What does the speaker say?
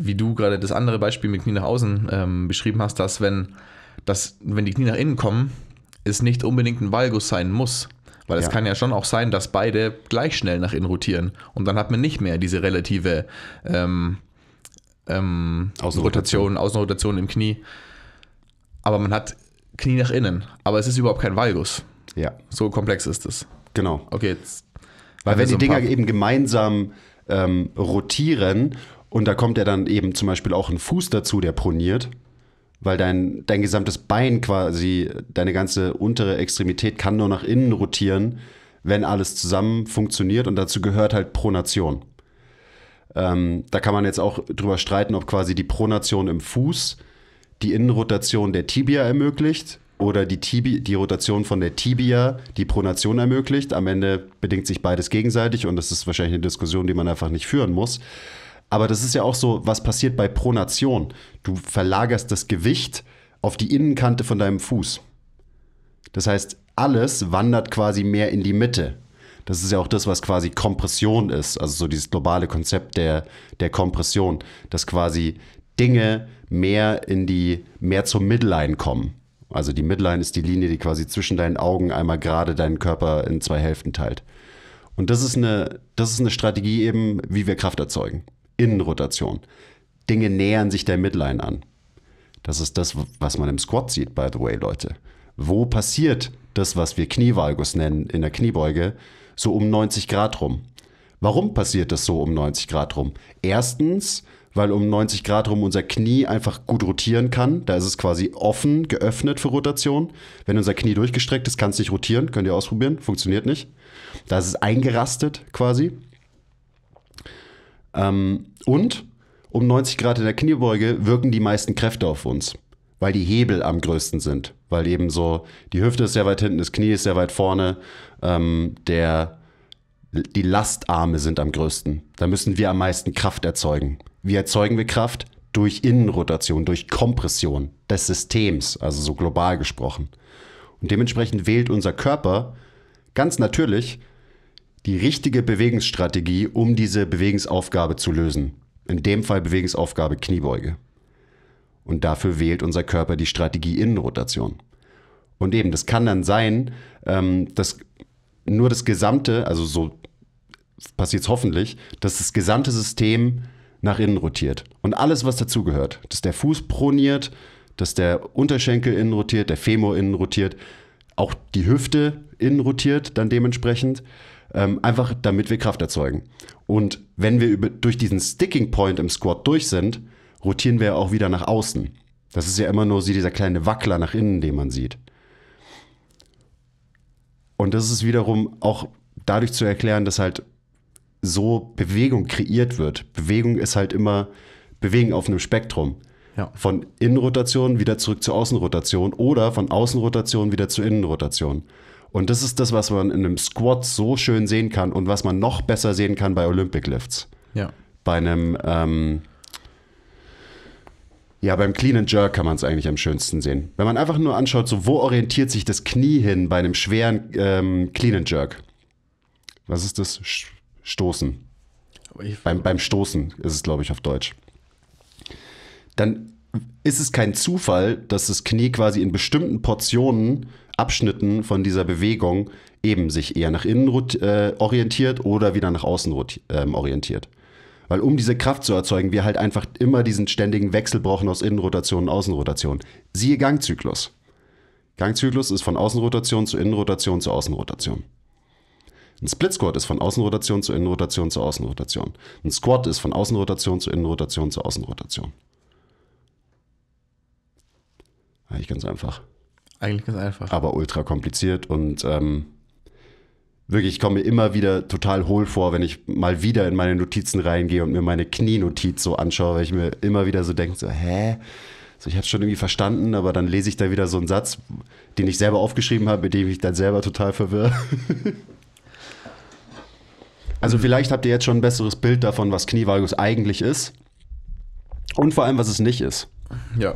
wie du gerade das andere Beispiel mit Knie nach außen ähm, beschrieben hast, dass wenn, dass wenn die Knie nach innen kommen, es nicht unbedingt ein Valgus sein muss. Weil es ja. kann ja schon auch sein, dass beide gleich schnell nach innen rotieren. Und dann hat man nicht mehr diese relative ähm, ähm, Außenrotation. Rotation, Außenrotation im Knie. Aber man hat Knie nach innen. Aber es ist überhaupt kein Valgus. Ja. So komplex ist es. Genau. Okay. Weil wenn so die Dinger eben gemeinsam ähm, rotieren und da kommt ja dann eben zum Beispiel auch ein Fuß dazu, der proniert, weil dein, dein gesamtes Bein quasi, deine ganze untere Extremität kann nur nach innen rotieren, wenn alles zusammen funktioniert. Und dazu gehört halt Pronation. Ähm, da kann man jetzt auch drüber streiten, ob quasi die Pronation im Fuß die Innenrotation der Tibia ermöglicht oder die, Tibi die Rotation von der Tibia die Pronation ermöglicht. Am Ende bedingt sich beides gegenseitig und das ist wahrscheinlich eine Diskussion, die man einfach nicht führen muss. Aber das ist ja auch so, was passiert bei Pronation. Du verlagerst das Gewicht auf die Innenkante von deinem Fuß. Das heißt, alles wandert quasi mehr in die Mitte. Das ist ja auch das, was quasi Kompression ist. Also so dieses globale Konzept der, der Kompression, dass quasi Dinge mehr in die, mehr zur Midline kommen. Also die Midline ist die Linie, die quasi zwischen deinen Augen einmal gerade deinen Körper in zwei Hälften teilt. Und das ist eine, das ist eine Strategie eben, wie wir Kraft erzeugen. Innenrotation. Dinge nähern sich der Midline an. Das ist das, was man im Squat sieht, by the way, Leute. Wo passiert das, was wir Knievalgus nennen in der Kniebeuge, so um 90 Grad rum? Warum passiert das so um 90 Grad rum? Erstens, weil um 90 Grad rum unser Knie einfach gut rotieren kann. Da ist es quasi offen, geöffnet für Rotation. Wenn unser Knie durchgestreckt ist, kann es nicht rotieren. Könnt ihr ausprobieren, funktioniert nicht. Da ist es eingerastet quasi. Ähm, und um 90 Grad in der Kniebeuge wirken die meisten Kräfte auf uns, weil die Hebel am größten sind. Weil eben so, die Hüfte ist sehr weit hinten, das Knie ist sehr weit vorne, ähm, der, die Lastarme sind am größten. Da müssen wir am meisten Kraft erzeugen. Wie erzeugen wir Kraft? Durch Innenrotation, durch Kompression des Systems, also so global gesprochen. Und dementsprechend wählt unser Körper ganz natürlich die richtige Bewegungsstrategie, um diese Bewegungsaufgabe zu lösen. In dem Fall Bewegungsaufgabe Kniebeuge. Und dafür wählt unser Körper die Strategie Innenrotation. Und eben, das kann dann sein, ähm, dass nur das gesamte, also so passiert es hoffentlich, dass das gesamte System nach innen rotiert. Und alles, was dazugehört, dass der Fuß proniert, dass der Unterschenkel innen rotiert, der Femur innen rotiert, auch die Hüfte innen rotiert dann dementsprechend ähm, einfach damit wir Kraft erzeugen. Und wenn wir über, durch diesen Sticking Point im Squat durch sind, rotieren wir auch wieder nach außen. Das ist ja immer nur dieser kleine Wackler nach innen, den man sieht. Und das ist wiederum auch dadurch zu erklären, dass halt so Bewegung kreiert wird. Bewegung ist halt immer Bewegen auf einem Spektrum. Ja. Von Innenrotation wieder zurück zur Außenrotation oder von Außenrotation wieder zur Innenrotation. Und das ist das, was man in einem Squat so schön sehen kann und was man noch besser sehen kann bei Olympic Lifts. Ja. Bei einem, ähm, ja, beim Clean and Jerk kann man es eigentlich am schönsten sehen. Wenn man einfach nur anschaut, so wo orientiert sich das Knie hin bei einem schweren ähm, Clean and Jerk? Was ist das? Stoßen. Beim, beim Stoßen ist es, glaube ich, auf Deutsch. Dann ist es kein Zufall, dass das Knie quasi in bestimmten Portionen Abschnitten von dieser Bewegung eben sich eher nach innen äh, orientiert oder wieder nach außen ähm, orientiert. Weil um diese Kraft zu erzeugen, wir halt einfach immer diesen ständigen Wechsel brauchen aus Innenrotation und Außenrotation. Siehe Gangzyklus. Gangzyklus ist von Außenrotation zu Innenrotation zu Außenrotation. Ein Split Squat ist von Außenrotation zu Innenrotation zu Außenrotation. Ein Squat ist von Außenrotation zu Innenrotation zu Außenrotation. Eigentlich ganz einfach. Eigentlich ganz einfach. Aber ultra kompliziert und ähm, wirklich, ich komme immer wieder total hohl vor, wenn ich mal wieder in meine Notizen reingehe und mir meine Knienotiz so anschaue, weil ich mir immer wieder so denke, so, hä? So, ich hatte es schon irgendwie verstanden, aber dann lese ich da wieder so einen Satz, den ich selber aufgeschrieben habe, mit dem ich dann selber total verwirre. also vielleicht habt ihr jetzt schon ein besseres Bild davon, was Knievalgus eigentlich ist und vor allem, was es nicht ist. Ja.